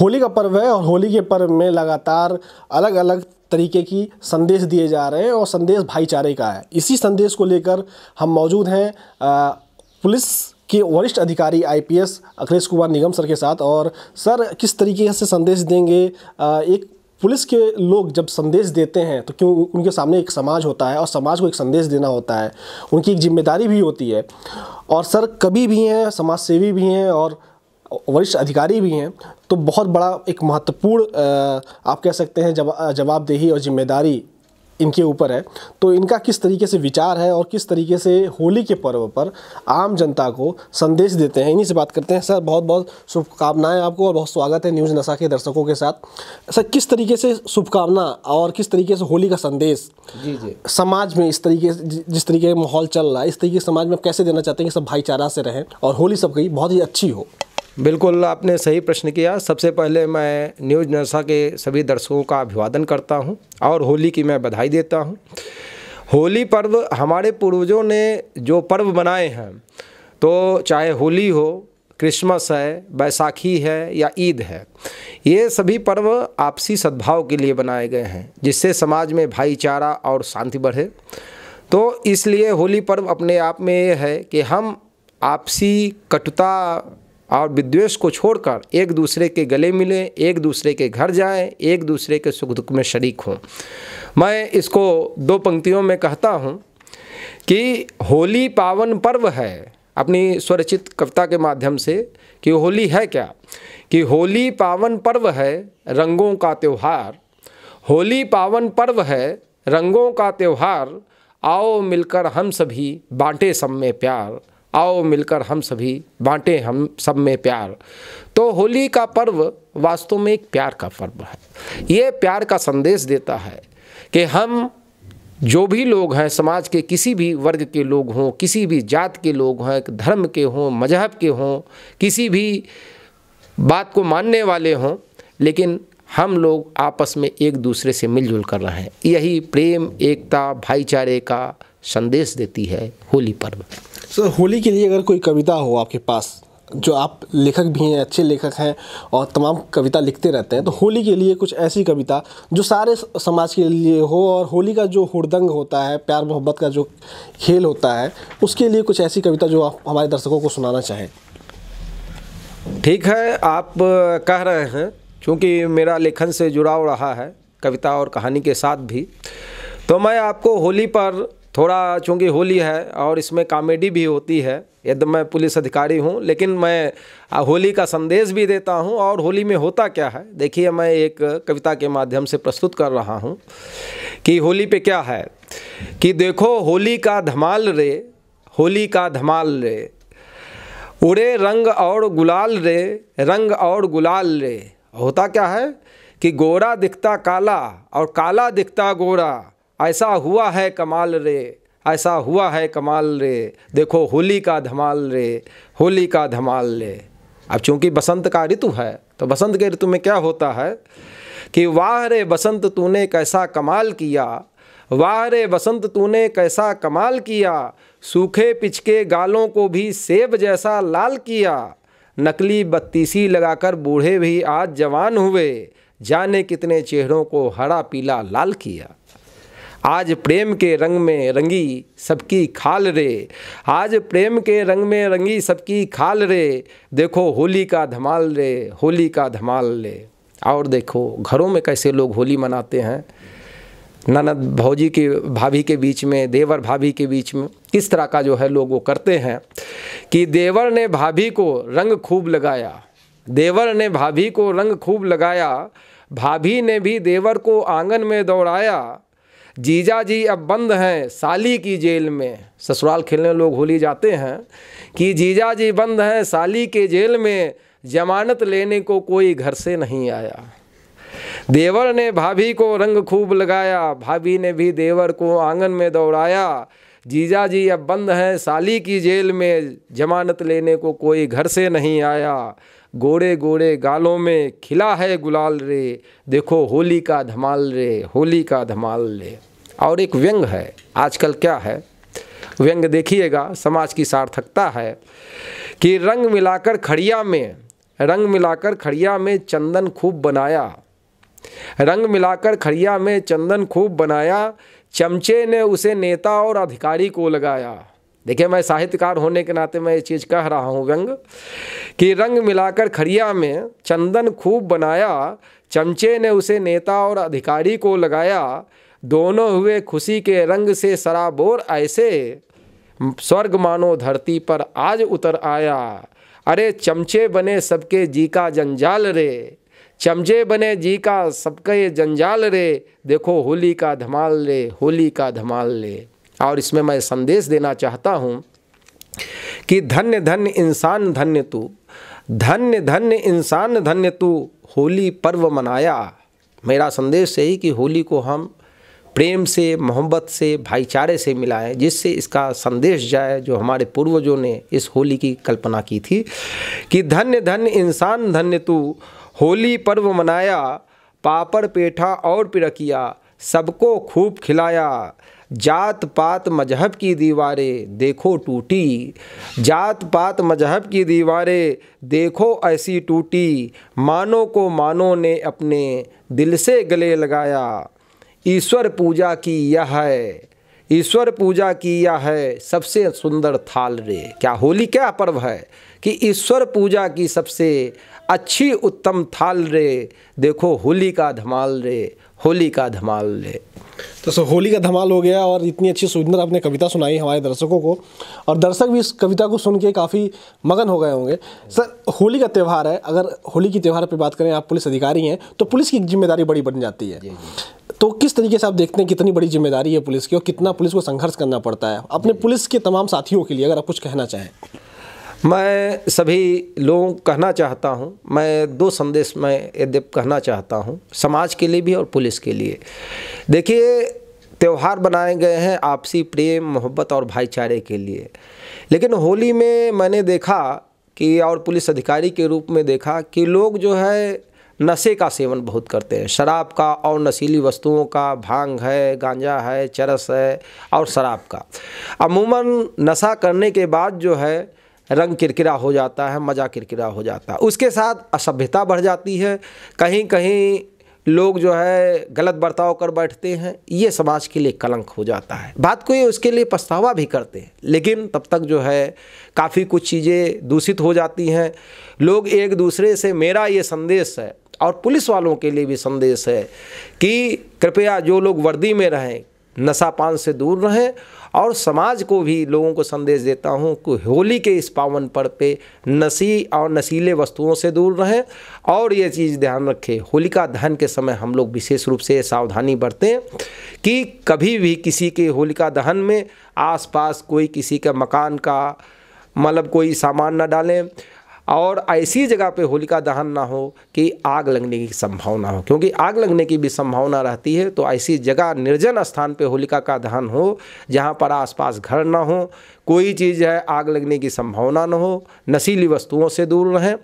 होली का पर्व है और होली के पर्व में लगातार अलग अलग तरीके की संदेश दिए जा रहे हैं और संदेश भाईचारे का है इसी संदेश को लेकर हम मौजूद हैं पुलिस के वरिष्ठ अधिकारी आईपीएस अखिलेश कुमार निगम सर के साथ और सर किस तरीके से संदेश देंगे एक पुलिस के लोग जब संदेश देते हैं तो क्यों उनके सामने एक समाज होता है और समाज को एक संदेश देना होता है उनकी एक जिम्मेदारी भी होती है और सर कभी भी हैं समाजसेवी भी हैं और वरिष्ठ अधिकारी भी हैं तो बहुत बड़ा एक महत्वपूर्ण आप कह सकते हैं जवा जवाबदेही और जिम्मेदारी इनके ऊपर है तो इनका किस तरीके से विचार है और किस तरीके से होली के पर्व पर आम जनता को संदेश देते हैं इन्हीं से बात करते हैं सर बहुत बहुत शुभकामनाएं आपको और बहुत स्वागत है न्यूज़ नशा के दर्शकों के साथ सर किस तरीके से शुभकामना और किस तरीके से होली का संदेश जी जी समाज में इस तरीके जिस तरीके का माहौल चल रहा है इस तरीके समाज में कैसे देना चाहते हैं कि सब भाईचारा से रहें और होली सबकी बहुत ही अच्छी हो बिल्कुल आपने सही प्रश्न किया सबसे पहले मैं न्यूज नरसा के सभी दर्शकों का अभिवादन करता हूं और होली की मैं बधाई देता हूं होली पर्व हमारे पूर्वजों ने जो पर्व बनाए हैं तो चाहे होली हो क्रिसमस है बैसाखी है या ईद है ये सभी पर्व आपसी सद्भाव के लिए बनाए गए हैं जिससे समाज में भाईचारा और शांति बढ़े तो इसलिए होली पर्व अपने आप में ये है कि हम आपसी कटुता और विद्वेष को छोड़कर एक दूसरे के गले मिले एक दूसरे के घर जाएं एक दूसरे के सुख दुख में शरीक हों मैं इसको दो पंक्तियों में कहता हूँ कि होली पावन पर्व है अपनी स्वरचित कविता के माध्यम से कि होली है क्या कि होली पावन पर्व है रंगों का त्यौहार होली पावन पर्व है रंगों का त्यौहार आओ मिलकर हम सभी बांटे सब में प्यार आओ मिलकर हम सभी बांटे हम सब में प्यार तो होली का पर्व वास्तव में एक प्यार का पर्व है ये प्यार का संदेश देता है कि हम जो भी लोग हैं समाज के किसी भी वर्ग के लोग हों किसी भी जात के लोग हों धर्म के हों मजहब के हों किसी भी बात को मानने वाले हों लेकिन हम लोग आपस में एक दूसरे से मिलजुल कर रहे हैं यही प्रेम एकता भाईचारे का संदेश देती है होली पर्व सर so, होली के लिए अगर कोई कविता हो आपके पास जो आप लेखक भी हैं अच्छे लेखक हैं और तमाम कविता लिखते रहते हैं तो होली के लिए कुछ ऐसी कविता जो सारे समाज के लिए हो और होली का जो हुड़दंग होता है प्यार मोहब्बत का जो खेल होता है उसके लिए कुछ ऐसी कविता जो आप हमारे दर्शकों को सुनाना चाहें ठीक है आप कह रहे हैं क्योंकि मेरा लेखन से जुड़ाव रहा है कविता और कहानी के साथ भी तो मैं आपको होली पर थोड़ा चूँकि होली है और इसमें कॉमेडी भी होती है यदि तो मैं पुलिस अधिकारी हूँ लेकिन मैं होली का संदेश भी देता हूँ और होली में होता क्या है देखिए मैं एक कविता के माध्यम से प्रस्तुत कर रहा हूँ कि होली पे क्या है कि देखो होली का धमाल रे होली का धमाल रे उड़े रंग और गुलाल रे रंग और गुलाल रे होता क्या है कि गोरा दिखता काला और काला दिखता गोरा ऐसा हुआ है कमाल रे ऐसा हुआ है कमाल रे देखो होली का धमाल रे होली का धमाल रे अब चूंकि बसंत का ऋतु है तो बसंत के ऋतु में क्या होता है कि वाह रे बसंत तूने कैसा कमाल किया वाह रे बसंत तूने कैसा कमाल किया सूखे पिचके गालों को भी सेब जैसा लाल किया नकली बत्तीसी लगाकर बूढ़े भी आज जवान हुए जाने कितने चेहरों को हरा पीला लाल किया आज प्रेम के रंग में रंगी सबकी खाल रे आज प्रेम के रंग में रंगी सबकी खाल रे देखो होली का धमाल रे होली का धमाल रे और देखो घरों में कैसे लोग होली मनाते हैं ननद भौजी के भाभी के बीच में देवर भाभी के बीच में किस तरह का जो है लोग वो करते हैं कि देवर ने भाभी को रंग खूब लगाया देवर ने भाभी को रंग खूब लगाया भाभी ने भी देवर को आंगन में दौड़ाया जीजा जी अब बंद हैं साली की जेल में ससुराल खेलने लोग होली जाते हैं कि जीजा जी बंद हैं साली के जेल में जमानत लेने को कोई घर से नहीं आया देवर ने भाभी को रंग खूब लगाया भाभी ने भी देवर को आंगन में दौड़ाया जीजा जी अब बंद हैं साली की जेल में जमानत लेने को कोई घर से नहीं आया गोरे गोरे गालों में खिला है गुलाल रे देखो होली का धमाल रे होली का धमाल रे और एक व्यंग है आजकल क्या है व्यंग देखिएगा समाज की सार्थकता है कि रंग मिलाकर खड़िया में रंग मिलाकर खड़िया में चंदन खूब बनाया रंग मिलाकर खड़िया में चंदन खूब बनाया चमचे ने उसे नेता और अधिकारी को लगाया देखिए मैं साहित्यकार होने के नाते मैं ये चीज़ कह रहा हूँ व्यंग कि रंग मिलाकर खड़िया में चंदन खूब बनाया चमचे ने उसे नेता और अधिकारी को लगाया दोनों हुए खुशी के रंग से सराबोर ऐसे स्वर्ग मानो धरती पर आज उतर आया अरे चमचे बने सबके जी का जंजाल रे चमचे बने जी का सबके जंजाल रे देखो होली का धमाल रे होली का धमाल रे और इसमें मैं संदेश देना चाहता हूँ कि धन्य धन्य इंसान धन्य तू धन्य धन्य इंसान धन्य तू होली पर्व मनाया मेरा संदेश यही कि होली को हम प्रेम से मोहब्बत से भाईचारे से मिलाएं जिससे इसका संदेश जाए जो हमारे पूर्वजों ने इस होली की कल्पना की थी कि धन्य धन्य इंसान धन्य तू होली पर्व मनाया पापड़ पेठा और पिरकिया सबको खूब खिलाया जात पात मजहब की दीवारें देखो टूटी जात पात मजहब की दीवारें देखो ऐसी टूटी मानो को मानो ने अपने दिल से गले लगाया ईश्वर पूजा की यह है ईश्वर पूजा की यह है सबसे सुंदर थाल रे क्या होली क्या पर्व है कि ईश्वर पूजा की सबसे अच्छी उत्तम थाल रे देखो होली का धमाल रे होली का धमाल रे तो सो होली का धमाल हो गया और इतनी अच्छी सुंदर आपने कविता सुनाई हमारे दर्शकों को और दर्शक भी इस कविता को सुन के काफ़ी मगन हो गए होंगे सर होली का त्यौहार है अगर होली की त्यौहार पर बात करें आप पुलिस अधिकारी हैं तो पुलिस की जिम्मेदारी बड़ी बन जाती है तो किस तरीके से आप देखते हैं कितनी बड़ी जिम्मेदारी है पुलिस की और कितना पुलिस को संघर्ष करना पड़ता है अपने पुलिस के तमाम साथियों के लिए अगर आप कुछ कहना चाहें मैं सभी लोगों को कहना चाहता हूं मैं दो संदेश मैं यद्यप कहना चाहता हूं समाज के लिए भी और पुलिस के लिए देखिए त्यौहार बनाए गए हैं आपसी प्रेम मोहब्बत और भाईचारे के लिए लेकिन होली में मैंने देखा कि और पुलिस अधिकारी के रूप में देखा कि लोग जो है नशे का सेवन बहुत करते हैं शराब का और नशीली वस्तुओं का भांग है गांजा है चरस है और शराब का अमूमन नशा करने के बाद जो है रंग किरकिरा हो जाता है मज़ा किरकिरा हो जाता है उसके साथ असभ्यता बढ़ जाती है कहीं कहीं लोग जो है गलत बर्ताव कर बैठते हैं ये समाज के लिए कलंक हो जाता है बात को ये उसके लिए पछतावा भी करते हैं लेकिन तब तक जो है काफ़ी कुछ चीज़ें दूषित हो जाती हैं लोग एक दूसरे से मेरा ये संदेश है और पुलिस वालों के लिए भी संदेश है कि कृपया जो लोग वर्दी में रहें नशा पान से दूर रहें और समाज को भी लोगों को संदेश देता हूं कि होली के इस पावन पर्व पे नशी और नशीले वस्तुओं से दूर रहें और ये चीज़ ध्यान रखें होलिका दहन के समय हम लोग विशेष रूप से सावधानी बरतें कि कभी भी किसी के होलिका दहन में आसपास कोई किसी के मकान का मतलब कोई सामान न डालें और ऐसी जगह पे होलिका दहन ना हो कि आग लगने की संभावना हो क्योंकि आग लगने की भी संभावना रहती है तो ऐसी जगह निर्जन स्थान पे होलिका का दहन हो जहाँ पर आसपास घर ना हो कोई चीज़ है आग लगने की संभावना न हो नशीली वस्तुओं से दूर रहें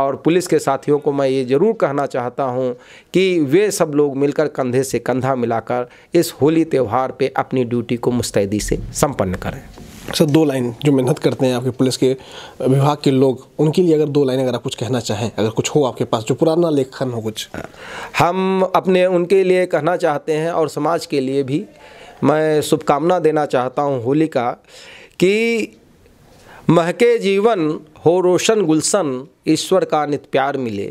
और पुलिस के साथियों को मैं ये ज़रूर कहना चाहता हूँ कि वे सब लोग मिलकर कंधे से कंधा मिलाकर इस होली त्यौहार पर अपनी ड्यूटी को मुस्तैदी से सम्पन्न करें सर दो लाइन जो मेहनत करते हैं आपके पुलिस के विभाग के लोग उनके लिए अगर दो लाइन अगर आप कुछ कहना चाहें अगर कुछ हो आपके पास जो पुराना लेखन हो कुछ हम अपने उनके लिए कहना चाहते हैं और समाज के लिए भी मैं शुभकामना देना चाहता हूँ होली का कि महके जीवन हो रोशन गुलशन ईश्वर का नित प्यार मिले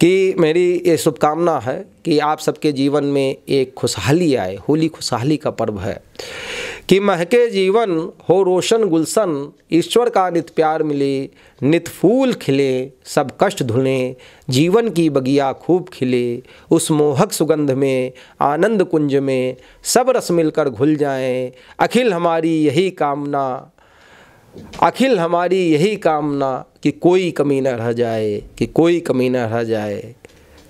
कि मेरी ये शुभकामना है कि आप सबके जीवन में एक खुशहाली आए होली खुशहाली का पर्व है कि महके जीवन हो रोशन गुलशन ईश्वर का नित प्यार मिले नित फूल खिले सब कष्ट धुले जीवन की बगिया खूब खिले उस मोहक सुगंध में आनंद कुंज में सब रस मिलकर घुल जाएं अखिल हमारी यही कामना अखिल हमारी यही कामना कि कोई कमी न रह जाए कि कोई कमी न रह जाए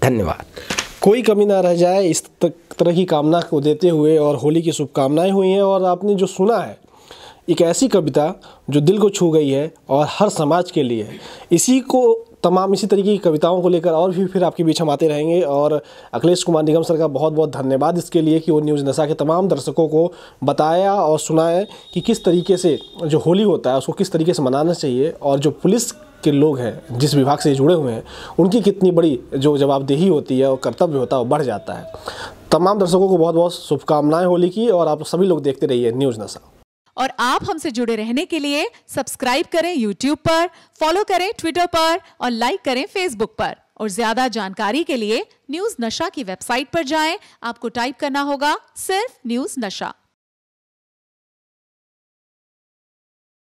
धन्यवाद कोई कमी ना रह जाए इस तरह की कामना को देते हुए और होली की शुभकामनाएं हुई हैं और आपने जो सुना है एक ऐसी कविता जो दिल को छू गई है और हर समाज के लिए इसी को तमाम इसी तरीके की कविताओं को लेकर और भी फिर आपके बीच हम आते रहेंगे और अखिलेश कुमार निगम सर का बहुत बहुत धन्यवाद इसके लिए कि वो न्यूज़ नशा के तमाम दर्शकों को बताया और सुनाया कि किस तरीके से जो होली होता है उसको किस तरीके से मनाना चाहिए और जो पुलिस के लोग हैं जिस विभाग से जुड़े हुए हैं उनकी कितनी बड़ी जो जवाबदेही होती है और कर्तव्य होता है वो बढ़ जाता है तमाम दर्शकों को बहुत बहुत शुभकामनाएं होली की और आप सभी लोग देखते रहिए न्यूज़ नशा और आप हमसे जुड़े रहने के लिए सब्सक्राइब करें यूट्यूब पर फॉलो करें ट्विटर पर और लाइक करें फेसबुक पर और ज्यादा जानकारी के लिए न्यूज नशा की वेबसाइट पर जाएं आपको टाइप करना होगा सिर्फ न्यूज नशा